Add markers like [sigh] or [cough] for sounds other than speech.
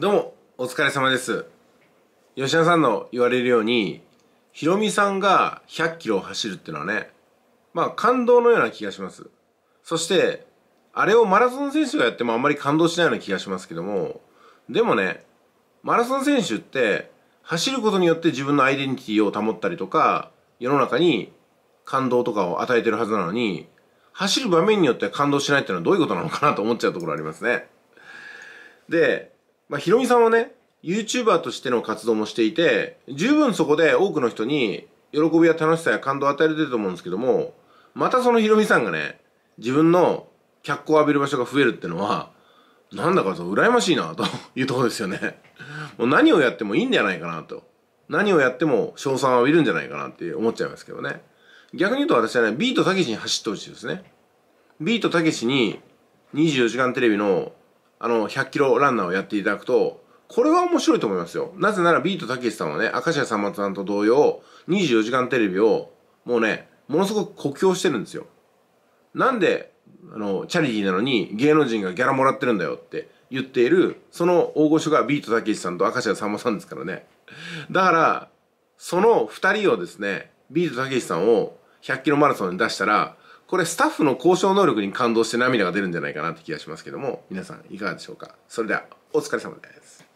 どうも、お疲れ様です。吉田さんの言われるように、ヒロミさんが100キロを走るっていうのはね、まあ感動のような気がします。そして、あれをマラソン選手がやってもあんまり感動しないような気がしますけども、でもね、マラソン選手って、走ることによって自分のアイデンティティを保ったりとか、世の中に感動とかを与えてるはずなのに、走る場面によって感動しないっていうのはどういうことなのかなと思っちゃうところありますね。で、まあ、ヒロミさんはね、YouTuber としての活動もしていて、十分そこで多くの人に喜びや楽しさや感動を与えてると思うんですけども、またそのヒロミさんがね、自分の脚光を浴びる場所が増えるってのは、なんだかそう、羨ましいな、と [laughs] いうとこですよね。もう何をやってもいいんじゃないかな、と。何をやっても賞賛を浴びるんじゃないかなって思っちゃいますけどね。逆に言うと私はね、ビートたけしに走ってほしいですね。ビートたけしに24時間テレビのあの、100キロランナーをやっていただくと、これは面白いと思いますよ。なぜならビートたけしさんはね、明石家さんまさんと同様、24時間テレビを、もうね、ものすごく酷評してるんですよ。なんで、あの、チャリティーなのに芸能人がギャラもらってるんだよって言っている、その大御所がビートたけしさんと明石家さんまさんですからね。だから、その2人をですね、ビートたけしさんを100キロマラソンに出したら、これスタッフの交渉能力に感動して涙が出るんじゃないかなって気がしますけども皆さんいかがでしょうかそれではお疲れ様です